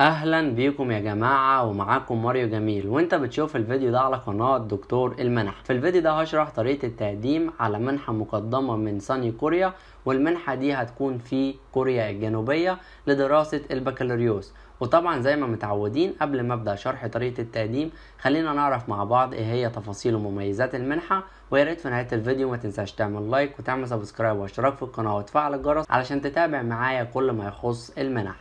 اهلا بيكم يا جماعه ومعاكم ماريو جميل وانت بتشوف الفيديو ده على قناه دكتور المنح في الفيديو ده هشرح طريقه التقديم على منحه مقدمه من صني كوريا والمنحه دي هتكون في كوريا الجنوبيه لدراسه البكالوريوس وطبعا زي ما متعودين قبل ما ابدا شرح طريقه التقديم خلينا نعرف مع بعض ايه هي تفاصيل ومميزات المنحه ويا ريت في نهايه الفيديو ما تنساش تعمل لايك وتعمل سبسكرايب واشتراك في القناه وتفعل الجرس علشان تتابع معايا كل ما يخص المنح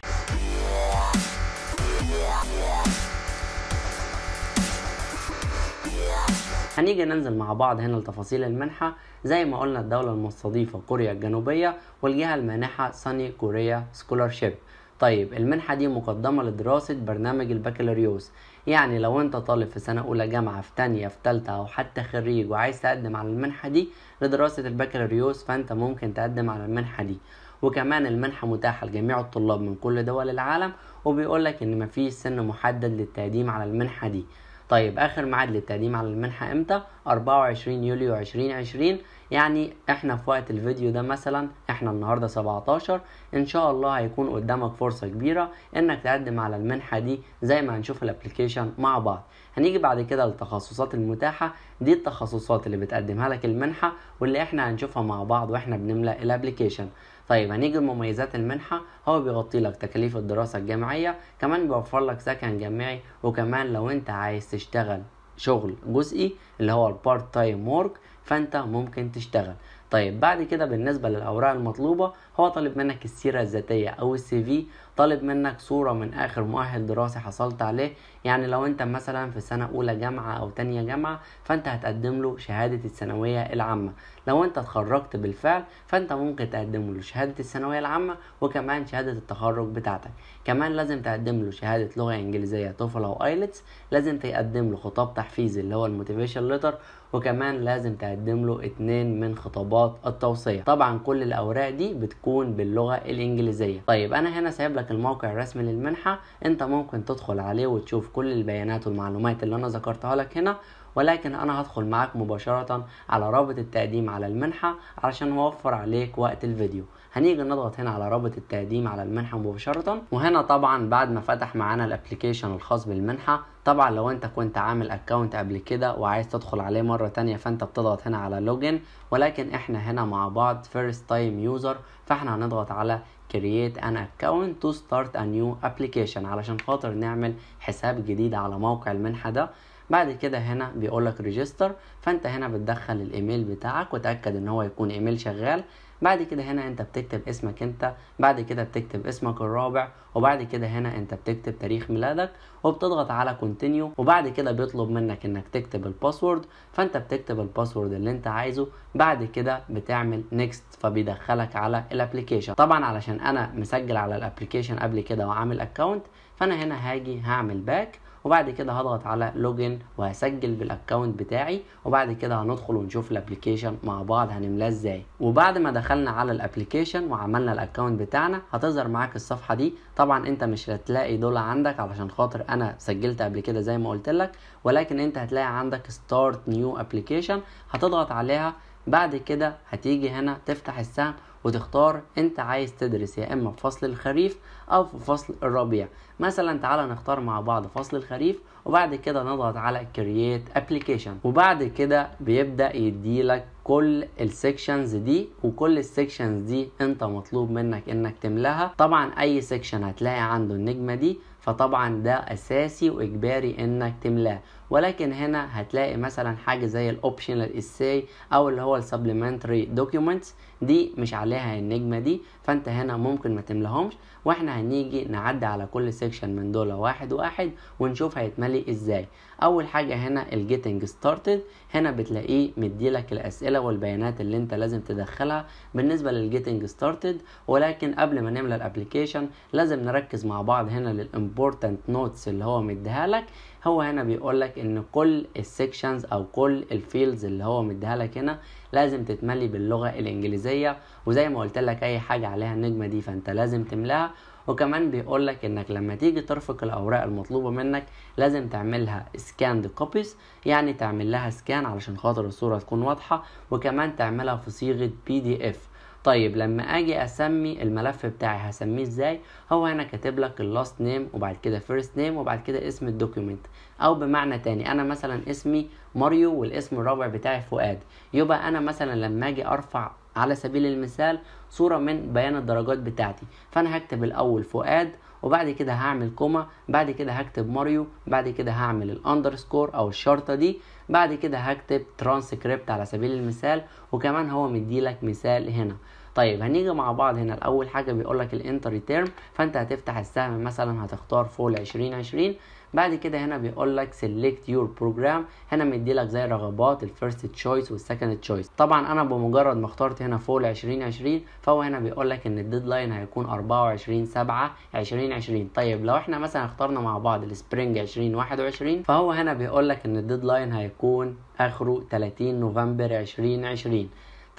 هنيجي ننزل مع بعض هنا لتفاصيل المنحة زي ما قلنا الدولة المستضيفة كوريا الجنوبية والجهة المانحة ساني كوريا سكولارشيب طيب المنحة دي مقدمة لدراسة برنامج البكالوريوس يعني لو انت طالب في سنة أولى جامعة في تانية في تالتة أو حتى خريج وعايز تقدم على المنحة دي لدراسة البكالوريوس فانت ممكن تقدم على المنحة دي وكمان المنحة متاحة لجميع الطلاب من كل دول العالم وبيقولك ان مفيش سن محدد للتقديم على المنحة دي طيب اخر ميعاد للتقديم على المنحه امتى 24 يوليو 2020 يعني احنا في وقت الفيديو ده مثلا احنا النهارده 17 ان شاء الله هيكون قدامك فرصه كبيره انك تقدم على المنحه دي زي ما هنشوف الابلكيشن مع بعض هنيجي بعد كده للتخصصات المتاحه دي التخصصات اللي بتقدمها لك المنحه واللي احنا هنشوفها مع بعض واحنا بنملأ الابلكيشن طيب هنيجي لمميزات المنحة هو بيغطي لك تكاليف الدراسة الجامعية كمان بيوفر لك سكن جامعي وكمان لو انت عايز تشتغل شغل جزئي اللي هو البارت تايم وورك فانت ممكن تشتغل طيب بعد كده بالنسبة للأوراق المطلوبة هو طالب منك السيرة الذاتية أو السي في طالب منك صورة من آخر مؤهل دراسي حصلت عليه يعني لو أنت مثلا في سنة أولى جامعة أو تانية جامعة فأنت هتقدم له شهادة الثانوية العامة لو أنت اتخرجت بالفعل فأنت ممكن تقدم له شهادة الثانوية العامة وكمان شهادة التخرج بتاعتك كمان لازم تقدم له شهادة لغة إنجليزية توفل أو آيلتس لازم تقدم له خطاب تحفيزي اللي هو الموتيفيشن لتر وكمان لازم تقدم له اتنين من خطابات التوصية طبعا كل الأوراق دي بتكون باللغة الإنجليزية طيب أنا هنا سايب لك الموقع الرسمي للمنحة أنت ممكن تدخل عليه وتشوف كل البيانات والمعلومات اللي أنا ذكرتها لك هنا ولكن انا هدخل معاك مباشرة على رابط التقديم على المنحة علشان اوفر عليك وقت الفيديو هنيجي نضغط هنا على رابط التقديم على المنحه مباشره وهنا طبعا بعد ما فتح معانا الابلكيشن الخاص بالمنحه طبعا لو انت كنت عامل اكونت قبل كده وعايز تدخل عليه مره تانية فانت بتضغط هنا على لوجن ولكن احنا هنا مع بعض فيرست تايم يوزر فاحنا هنضغط على create an account to start a new application علشان خاطر نعمل حساب جديد على موقع المنحه ده بعد كده هنا بيقول لك ريجستر فانت هنا بتدخل الايميل بتاعك وتاكد ان هو يكون ايميل شغال بعد كده هنا انت بتكتب اسمك انت بعد كده بتكتب اسمك الرابع وبعد كده هنا انت بتكتب تاريخ ميلادك وبتضغط على كونتينيو وبعد كده بيطلب منك انك تكتب الباسورد فانت بتكتب الباسورد اللي انت عايزه بعد كده بتعمل نيكست فبيدخلك على الابلكيشن طبعا علشان انا مسجل على الابلكيشن قبل كده وعامل اكونت فانا هنا هاجي هعمل باك وبعد كده هضغط على لوجن وهسجل بالاكونت بتاعي وبعد كده هندخل ونشوف الابلكيشن مع بعض هنملاه ازاي وبعد ما دخلنا على الابلكيشن وعملنا الاكونت بتاعنا هتظهر معاك الصفحه دي طبعا انت مش هتلاقي دول عندك علشان خاطر انا سجلت قبل كده زي ما قلت لك ولكن انت هتلاقي عندك ستارت نيو ابلكيشن هتضغط عليها بعد كده هتيجي هنا تفتح السهم وتختار انت عايز تدرس يا اما في فصل الخريف او في فصل الربيع مثلا تعالى نختار مع بعض فصل الخريف وبعد كده نضغط على create application وبعد كده بيبدا يديلك كل السكشنز دي وكل السكشنز دي انت مطلوب منك انك تملاها طبعا اي سكشن هتلاقي عنده النجمه دي فطبعا ده اساسي واجباري انك تملاه ولكن هنا هتلاقي مثلا حاجه زي الاوبشنال اساي او اللي هو السبلمنتري دوكيومنتس دي مش عليها النجمه دي فانت هنا ممكن ما تملاهمش واحنا هنيجي نعدي على كل سيكشن من دول واحد واحد ونشوف هيتملي عليه ازاي اول حاجه هنا الجيتنج ستارتد هنا بتلاقيه مديلك الاسئله والبيانات اللي انت لازم تدخلها بالنسبه للجيتنج ستارتد ولكن قبل ما نملى الابلكيشن لازم نركز مع بعض هنا للامبورتنت نوتس اللي هو مديها لك هو هنا بيقول لك ان كل السكشنز او كل الفيلدز اللي هو مديها لك هنا لازم تتملي باللغه الانجليزيه وزي ما قلت لك اي حاجه عليها النجمه دي فانت لازم تملاها وكمان بيقول لك انك لما تيجي ترفق الاوراق المطلوبه منك لازم تعملها سكان كوبيز يعني تعمل لها سكان علشان خاطر الصوره تكون واضحه وكمان تعملها في صيغه بي دي اف طيب لما اجي اسمي الملف بتاعي هسميه ازاي هو هنا كاتب لك اللاست نيم وبعد كده فيرست نيم وبعد كده اسم الدوكيومنت او بمعنى تاني انا مثلا اسمي ماريو والاسم الرابع بتاعي فؤاد يبقى انا مثلا لما اجي ارفع على سبيل المثال صورة من بيان الدرجات بتاعتي فأنا هكتب الأول فؤاد وبعد كده هعمل كوما بعد كده هكتب ماريو بعد كده هعمل الاندرسكور او الشرطه دي بعد كده هكتب ترانسكريبت على سبيل المثال وكمان هو مديلك مثال هنا طيب هنيجي مع بعض هنا الاول حاجه بيقولك الانتر تيرم فانت هتفتح السهم مثلا هتختار فول 2020 بعد كده هنا بيقول لك سيلكت يور بروجرام هنا مدي لك زي رغبات الفيرست تشويس والسكند تشويس طبعا انا بمجرد ما اخترت هنا فول 2020 فهو هنا بيقول لك ان الديدلاين هيكون 24 7 2020 طيب لو احنا مثلا اخترنا مع بعض السبرينج 2021 فهو هنا بيقول لك ان الديدلاين هيكون اخره 30 نوفمبر 2020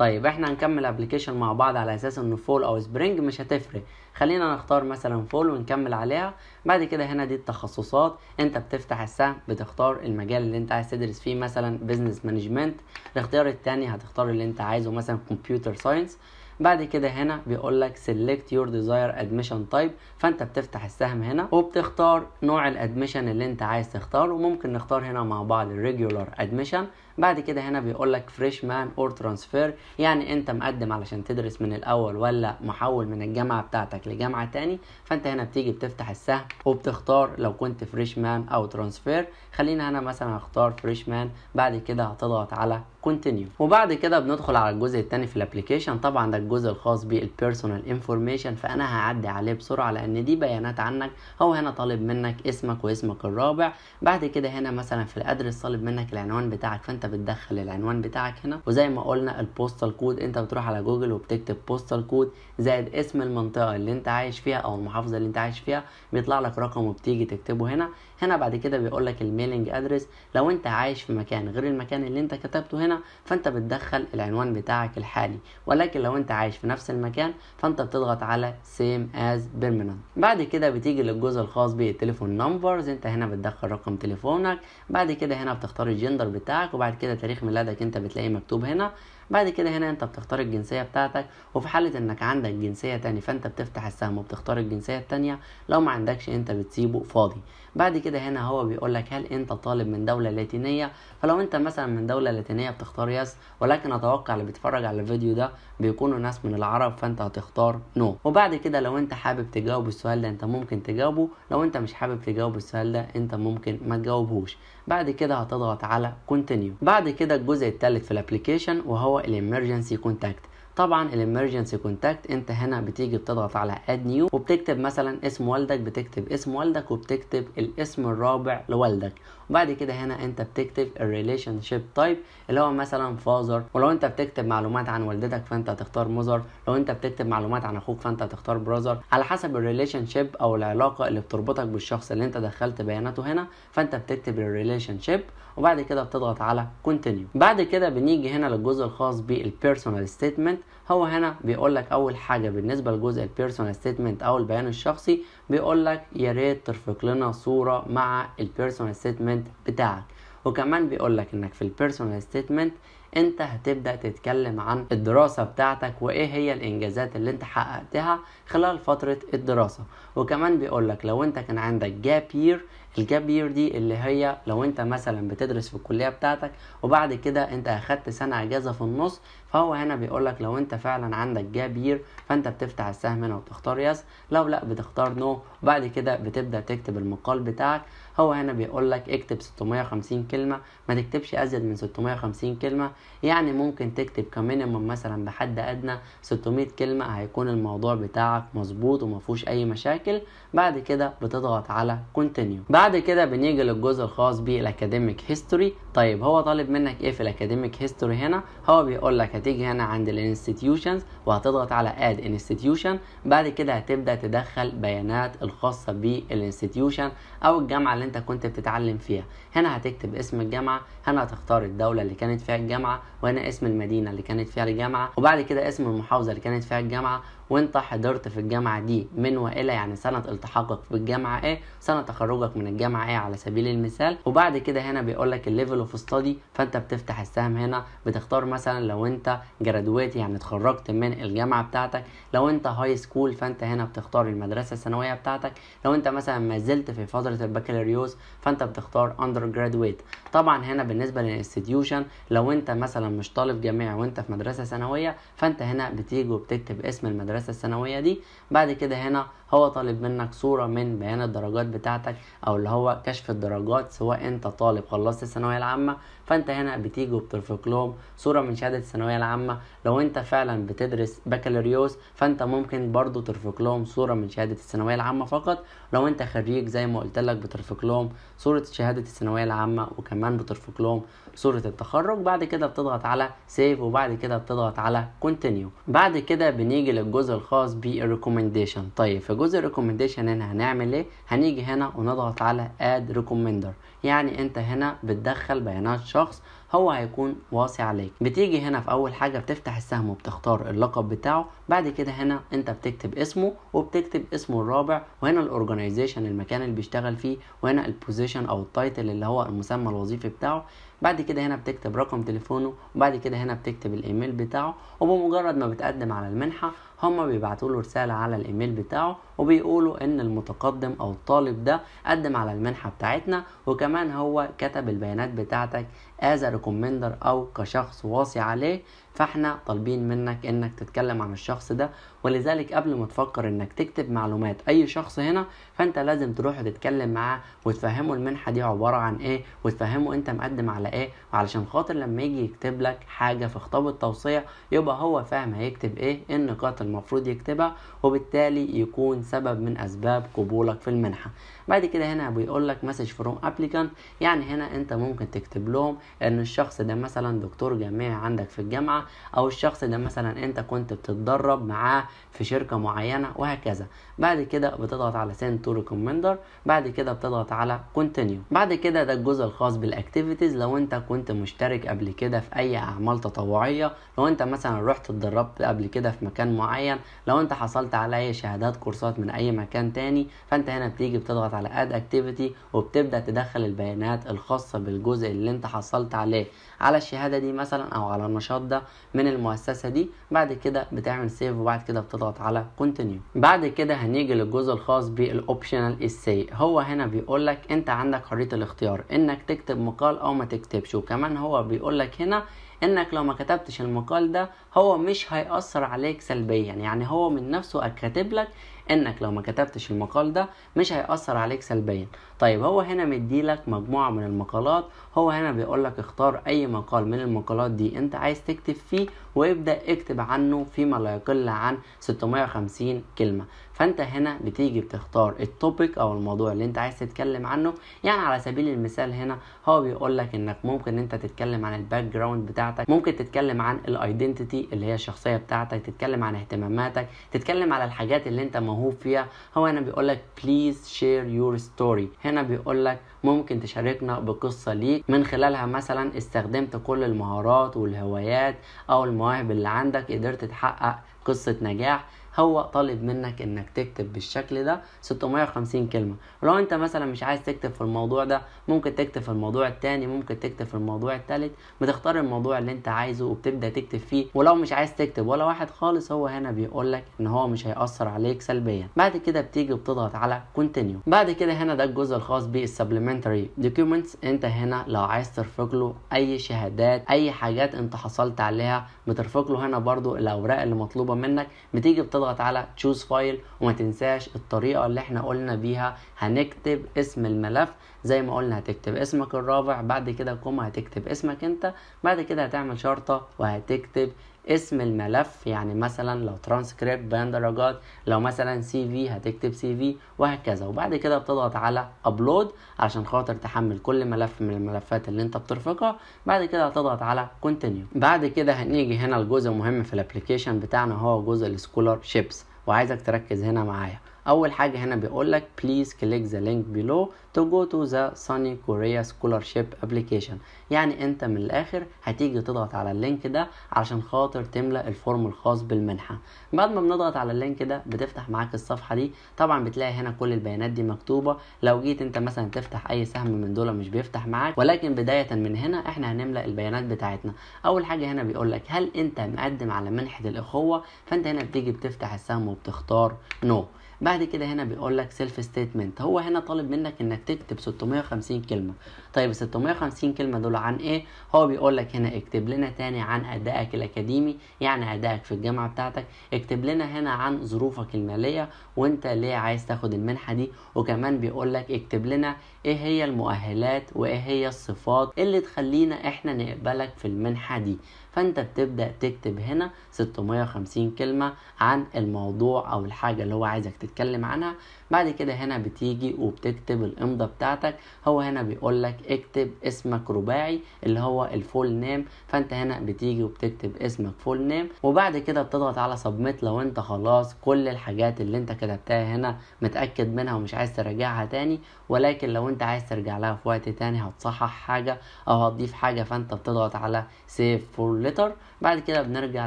طيب احنا هنكمل ابلكيشن مع بعض على اساس انه فول او سبرينج مش هتفرق خلينا نختار مثلا فول ونكمل عليها بعد كده هنا دي التخصصات انت بتفتح السهم بتختار المجال اللي انت عايز تدرس فيه مثلا بزنس مانجمنت الاختيار التاني هتختار اللي انت عايزه مثلا كمبيوتر ساينس بعد كده هنا بيقول لك سيلكت يور ديزاير ادمشن تايب فانت بتفتح السهم هنا وبتختار نوع الادميشن اللي انت عايز تختاره وممكن نختار هنا مع بعض الريجولار ادمشن بعد كده هنا بيقول لك فريش مان اور ترانسفير يعني انت مقدم علشان تدرس من الاول ولا محول من الجامعه بتاعتك لجامعه تاني فانت هنا بتيجي بتفتح السهم وبتختار لو كنت فريش مان او ترانسفير خلينا هنا مثلا اختار فريش مان بعد كده هتضغط على كونتينيو وبعد كده بندخل على الجزء الثاني في الابلكيشن طبعا ده الجزء الخاص بالبيرسونال انفورميشن فانا هعدي عليه بسرعه لان دي بيانات عنك هو هنا طالب منك اسمك واسمك الرابع بعد كده هنا مثلا في الادرس طالب منك العنوان بتاعك فانت بتدخل العنوان بتاعك هنا وزي ما قلنا البوستال كود انت بتروح على جوجل وبتكتب بوستال كود زائد اسم المنطقه اللي انت عايش فيها او المحافظه اللي انت عايش فيها بيطلع لك رقم وبتيجي تكتبه هنا هنا بعد كده بيقول لك الميلنج ادرس لو انت عايش في مكان غير المكان اللي انت كتبته هنا هنا فانت بتدخل العنوان بتاعك الحالي ولكن لو انت عايش في نفس المكان فانت بتضغط على سيم از بيرمننت بعد كده بتيجي للجزء الخاص بالتليفون نمبرز انت هنا بتدخل رقم تليفونك بعد كده هنا بتختار الجندر بتاعك وبعد كده تاريخ ميلادك انت بتلاقيه مكتوب هنا بعد كده هنا انت بتختار الجنسيه بتاعتك وفي حاله انك عندك جنسيه تاني فانت بتفتح السهم وبتختار الجنسيه التانيه لو ما عندكش انت بتسيبه فاضي بعد كده هنا هو بيقول لك هل انت طالب من دوله لاتينيه فلو انت مثلا من دوله لاتينيه بتختار يس ولكن اتوقع اللي بيتفرج على الفيديو ده بيكونوا ناس من العرب فانت هتختار نو وبعد كده لو انت حابب تجاوب السؤال ده انت ممكن تجاوبه لو انت مش حابب تجاوب السؤال ده انت ممكن ما تجاوبهوش بعد كده هتضغط على كونتينيو بعد كده الجزء الثالث في الابلكيشن وهو هو الامرجنسي كونتاكت طبعا الامرجنسي كونتاكت انت هنا بتيجي بتضغط على اد نيو وبتكتب مثلا اسم والدك بتكتب اسم والدك وبتكتب الاسم الرابع لوالدك وبعد كده هنا انت بتكتب الريليشن شيب تايب اللي هو مثلا فازر ولو انت بتكتب معلومات عن والدتك فانت هتختار مذر لو انت بتكتب معلومات عن اخوك فانت هتختار براذر على حسب الريليشن شيب او العلاقه اللي بتربطك بالشخص اللي انت دخلت بياناته هنا فانت بتكتب الريليشن شيب وبعد كده بتضغط على كونتينيو بعد كده بنيجي هنا للجزء الخاص بالبيرسونال ستيتمنت هو هنا بيقول لك اول حاجه بالنسبه لجزء البيرسونال ستيتمنت او البيان الشخصي بيقول لك يا ريت ترفق لنا صوره مع البيرسونال ستيتمنت بتاعك وكمان بيقول لك انك في البيرسونال ستيتمنت انت هتبدا تتكلم عن الدراسه بتاعتك وايه هي الانجازات اللي انت حققتها خلال فتره الدراسه وكمان بيقولك لو انت كان عندك جاب يير الجاب يير دي اللي هي لو انت مثلا بتدرس في الكليه بتاعتك وبعد كده انت اخدت سنه اجازه في النص فهو هنا بيقولك لو انت فعلا عندك جاب يير فانت بتفتح السهم هنا وبتختار يس لو لا بتختار نو no. وبعد كده بتبدا تكتب المقال بتاعك هو هنا بيقول لك اكتب 650 كلمه ما تكتبش ازيد من 650 كلمه يعني ممكن تكتب كمينيموم مثلا بحد ادنى 600 كلمه هيكون الموضوع بتاعك مظبوط ومفهوش اي مشاكل بعد كده بتضغط على كونتينيو بعد كده بنيجي للجزء الخاص بالاكاديميك هيستوري طيب هو طالب منك ايه في الاكاديميك هيستوري هنا هو بيقول لك هتيجي هنا عند الانستتيوشنز وهتضغط على اد انستتيوشن بعد كده هتبدا تدخل بيانات الخاصه بالانستتيوشن او الجامعه اللي انت كنت بتتعلم فيها هنا هتكتب اسم الجامعه هنا هتختار الدوله اللي كانت فيها الجامعه وهنا اسم المدينه اللي كانت فيها الجامعه وبعد كده اسم المحافظه اللي كانت فيها الجامعه وانت حضرت في الجامعه دي من والى يعني سنه التحاقك الجامعة ايه سنه تخرجك من الجامعه ايه على سبيل المثال وبعد كده هنا بيقول لك الليفل اوف ستادي فانت بتفتح السهم هنا بتختار مثلا لو انت جرادويت يعني اتخرجت من الجامعه بتاعتك لو انت هاي سكول فانت هنا بتختار المدرسه الثانويه بتاعتك لو انت مثلا ما زلت في فتره البكالوريوس فانت بتختار اندر جرادويت طبعا هنا بالنسبه للانستيتيوشن لو انت مثلا مش طالب جامعي وانت في مدرسه ثانويه فانت هنا بتيجي وبتكتب اسم المدرسه المدرسه الثانويه دي بعد كده هنا هو طالب منك صورة من بيان الدرجات بتاعتك او اللي هو كشف الدرجات سواء انت طالب خلصت الثانوية العامة فانت هنا بتيجي وبترفق لهم صورة من شهادة الثانوية العامة لو انت فعلا بتدرس بكالوريوس فانت ممكن برضو ترفق لهم صورة من شهادة الثانوية العامة فقط لو انت خريج زي ما قلت لك بترفق لهم صورة شهادة الثانوية العامة وكمان بترفق لهم صورة التخرج بعد كده بتضغط على سيف وبعد كده بتضغط على كونتينيو بعد كده بنيجي للجزء الخاص بالريكومنديشن طيب في جزء الريكومنديشن هنا هنعمل ايه هنيجي هنا ونضغط على اد ريكومندر يعني انت هنا بتدخل بيانات شخص هو هيكون واصي عليك بتيجي هنا في اول حاجه بتفتح السهم وبتختار اللقب بتاعه بعد كده هنا انت بتكتب اسمه وبتكتب اسمه الرابع وهنا الاورجانيزيشن المكان اللي بيشتغل فيه وهنا البوزيشن او التايتل اللي هو المسمى الوظيفي بتاعه بعد كده هنا بتكتب رقم تليفونه وبعد كده هنا بتكتب الايميل بتاعه وبمجرد ما بتقدم على المنحه هما بيبعتوا له رساله على الايميل بتاعه وبيقولوا ان المتقدم او الطالب ده قدم على المنحه بتاعتنا وكمان هو كتب البيانات بتاعتك as a recommender أو كشخص واصي عليه فاحنا طالبين منك انك تتكلم عن الشخص ده ولذلك قبل ما تفكر انك تكتب معلومات اي شخص هنا فانت لازم تروح تتكلم معاه وتفهمه المنحه دي عباره عن ايه وتفهمه انت مقدم على ايه علشان خاطر لما يجي يكتب لك حاجه في خطاب التوصيه يبقى هو فاهم هيكتب ايه, إيه النقاط المفروض يكتبها وبالتالي يكون سبب من اسباب قبولك في المنحه بعد كده هنا بيقول لك مسج فروم ابليكانت يعني هنا انت ممكن تكتب لهم ان الشخص ده مثلا دكتور جامعي عندك في الجامعه أو الشخص اللي مثلا أنت كنت بتتدرب معاه في شركة معينة وهكذا بعد كده بتضغط على سين تو ريكومندر بعد كده بتضغط على كونتينيو بعد كده ده الجزء الخاص بالاكتيفيتيز لو أنت كنت مشترك قبل كده في أي أعمال تطوعية لو أنت مثلا رحت اتدربت قبل كده في مكان معين لو أنت حصلت على أي شهادات كورسات من أي مكان تاني فأنت هنا بتيجي بتضغط على اد اكتيفيتي وبتبدأ تدخل البيانات الخاصة بالجزء اللي أنت حصلت عليه على الشهادة دي مثلا أو على النشاط ده من المؤسسه دي بعد كده بتعمل سيف وبعد كده بتضغط على كونتينيو بعد كده هنيجي للجزء الخاص بالاوبشنال اساي هو هنا بيقول لك انت عندك حريه الاختيار انك تكتب مقال او ما تكتبش وكمان هو بيقول لك هنا انك لو ما كتبتش المقال ده هو مش هيأثر عليك سلبيا يعني هو من نفسه كاتب لك انك لو ما كتبتش المقال ده مش هيأثر عليك سلبيا طيب هو هنا مديلك مجموعة من المقالات هو هنا بيقولك اختار اي مقال من المقالات دي انت عايز تكتب فيه وابدأ اكتب عنه فيما لا يقل عن 650 كلمة فانت هنا بتيجي بتختار التوبيك او الموضوع اللي انت عايز تتكلم عنه يعني على سبيل المثال هنا هو بيقول لك انك ممكن انت تتكلم عن الباك جراوند بتاعتك ممكن تتكلم عن الايدنتيتي اللي هي الشخصيه بتاعتك تتكلم عن اهتماماتك تتكلم على الحاجات اللي انت موهوب فيها هو هنا بيقول لك بليز شير يور ستوري هنا بيقول لك ممكن تشاركنا بقصه ليك من خلالها مثلا استخدمت كل المهارات والهوايات او المواهب اللي عندك قدرت تحقق قصه نجاح هو طالب منك انك تكتب بالشكل ده 650 كلمه ولو انت مثلا مش عايز تكتب في الموضوع ده ممكن تكتب في الموضوع الثاني ممكن تكتب في الموضوع الثالث بتختار الموضوع اللي انت عايزه وبتبدا تكتب فيه ولو مش عايز تكتب ولا واحد خالص هو هنا بيقول لك ان هو مش هياثر عليك سلبيا بعد كده بتيجي بتضغط على كونتينيو بعد كده هنا ده الجزء الخاص بالسبلمنتري دوكيومنتس انت هنا لو عايز ترفق له اي شهادات اي حاجات انت حصلت عليها بترفق له هنا برضو الاوراق اللي مطلوبه منك بتيجي بتضغط تضغط على choose فايل وما تنساش الطريقه اللي احنا قلنا بيها هنكتب اسم الملف زي ما قلنا هتكتب اسمك الرابع بعد كده كوم هتكتب اسمك انت بعد كده هتعمل شرطه وهتكتب اسم الملف يعني مثلا لو ترانسكريبت بيان درجات لو مثلا سي في هتكتب سي في وهكذا وبعد كده بتضغط على ابلود عشان خاطر تحمل كل ملف من الملفات اللي انت بترفقها بعد كده هتضغط على كونتينيو بعد كده هنيجي هنا لجزء مهم في الابلكيشن بتاعنا هو جزء السكولر شيبس وعايزك تركز هنا معايا اول حاجه هنا بيقول لك بليز كليك ذا لينك بيلو تو جو تو ذا ساني كوريا سكولارشيب ابلكيشن يعني انت من الاخر هتيجي تضغط على اللينك ده علشان خاطر تملا الفورم الخاص بالمنحه بعد ما بنضغط على اللينك ده بتفتح معاك الصفحه دي طبعا بتلاقي هنا كل البيانات دي مكتوبه لو جيت انت مثلا تفتح اي سهم من دول مش بيفتح معاك ولكن بدايه من هنا احنا هنملا البيانات بتاعتنا اول حاجه هنا بيقول لك هل انت مقدم على منحه الاخوه فانت هنا بتيجي بتفتح السهم وبتختار نو no. بعد كده هنا بيقول لك سيلف ستيتمنت هو هنا طالب منك انك تكتب 650 كلمه طيب 650 كلمه دول عن ايه هو بيقول لك هنا اكتب لنا تاني عن ادائك الاكاديمي يعني ادائك في الجامعه بتاعتك اكتب لنا هنا عن ظروفك الماليه وانت ليه عايز تاخد المنحه دي وكمان بيقول لك اكتب لنا ايه هي المؤهلات وايه هي الصفات اللي تخلينا احنا نقبلك في المنحه دي فانت بتبدا تكتب هنا 650 كلمه عن الموضوع او الحاجه اللي هو عايزك تتكلم عنها بعد كده هنا بتيجي وبتكتب الامضه بتاعتك هو هنا بيقول لك اكتب اسمك رباعي اللي هو الفول نيم فانت هنا بتيجي وبتكتب اسمك فول نيم وبعد كده بتضغط على سبميت لو انت خلاص كل الحاجات اللي انت كتبتها هنا متاكد منها ومش عايز تراجعها تاني ولكن لو انت عايز ترجع لها في وقت تاني هتصحح حاجه او هتضيف حاجه فانت بتضغط على سيف فول لتر بعد كده بنرجع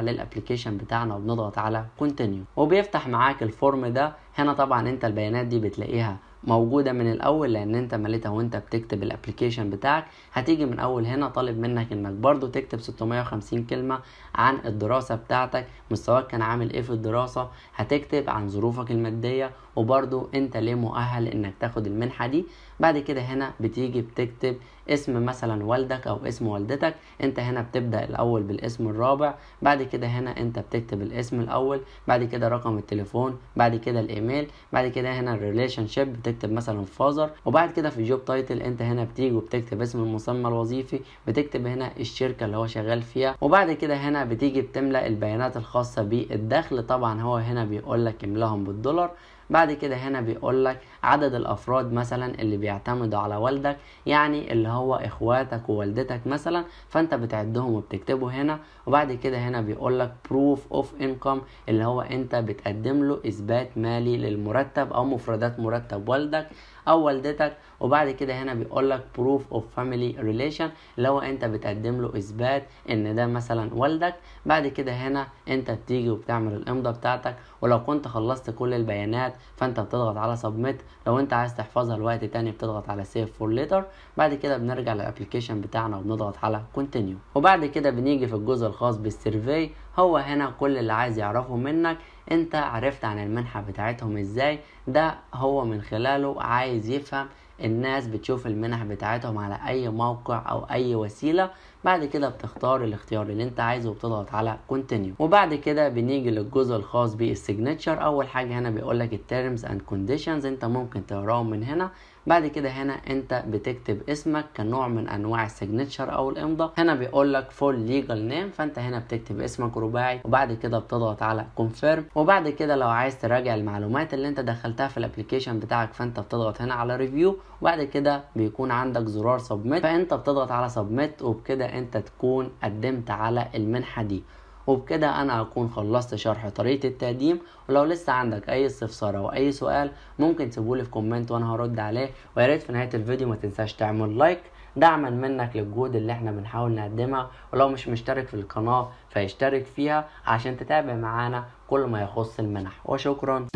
للابلكيشن بتاعنا وبنضغط على كونتينيو وبيفتح معاك الفورم ده هنا طبعا انت البيانات دي بتلاقيها موجوده من الاول لان انت مليتها وانت بتكتب الابلكيشن بتاعك هتيجي من اول هنا طالب منك انك برضو تكتب 650 كلمه عن الدراسه بتاعتك مستواك كان عامل ايه في الدراسه هتكتب عن ظروفك الماديه وبرضو انت ليه مؤهل انك تاخد المنحه دي بعد كده هنا بتيجي بتكتب اسم مثلا والدك او اسم والدتك انت هنا بتبدا الاول بالاسم الرابع بعد كده هنا انت بتكتب الاسم الاول بعد كده رقم التليفون بعد كده الايميل بعد كده هنا الريليشن شيب بتكتب مثلا فازر وبعد كده في جوب تايتل انت هنا بتيجي وبتكتب اسم المسمى الوظيفي بتكتب هنا الشركه اللي هو شغال فيها وبعد كده هنا بتيجي بتملأ البيانات الخاصه بالدخل طبعا هو هنا بيقول لك املاهم بالدولار بعد كده هنا بيقول لك عدد الافراد مثلا اللي بيعتمدوا على والدك يعني اللي هو اخواتك ووالدتك مثلا فانت بتعدهم وبتكتبه هنا وبعد كده هنا بيقول لك بروف اوف انكم اللي هو انت بتقدم له اثبات مالي للمرتب او مفردات مرتب والدك او والدتك وبعد كده هنا بيقول لك بروف اوف فاميلي ريليشن اللي هو انت بتقدم له اثبات ان ده مثلا والدك بعد كده هنا انت بتيجي وبتعمل الامضه بتاعتك ولو كنت خلصت كل البيانات فانت بتضغط على سبميت لو انت عايز تحفظها لوقت تاني بتضغط على سيف فور ليتر بعد كده بنرجع للابلكيشن بتاعنا وبنضغط على كونتينيو وبعد كده بنيجي في الجزء الخاص بالسيرفي هو هنا كل اللي عايز يعرفه منك انت عرفت عن المنحة بتاعتهم ازاي ده هو من خلاله عايز يفهم الناس بتشوف المنح بتاعتهم على اي موقع او اي وسيله بعد كده بتختار الاختيار اللي انت عايزه وبتضغط على كونتينيو وبعد كده بنيجي للجزء الخاص بالسيجنتشر اول حاجه هنا بيقولك الترمز اند كونديشنز انت ممكن تقراهم من هنا بعد كده هنا انت بتكتب اسمك كنوع من انواع السيجنتشر او الامضاء هنا بيقول لك فول ليجل نيم فانت هنا بتكتب اسمك رباعي وبعد كده بتضغط على كونفيرم وبعد كده لو عايز تراجع المعلومات اللي انت دخلتها في الابلكيشن بتاعك فانت بتضغط هنا على ريفيو وبعد كده بيكون عندك زرار سبميت فانت بتضغط على سبميت وبكده انت تكون قدمت على المنحه دي وبكده انا هكون خلصت شرح طريقه التقديم ولو لسه عندك اي استفسار او اي سؤال ممكن تسيبولي في كومنت وانا هرد عليه ويا في نهايه الفيديو ما تنساش تعمل لايك دعما منك للجهود اللي احنا بنحاول نقدمها ولو مش مشترك في القناه فيشترك فيها عشان تتابع معانا كل ما يخص المنح وشكرا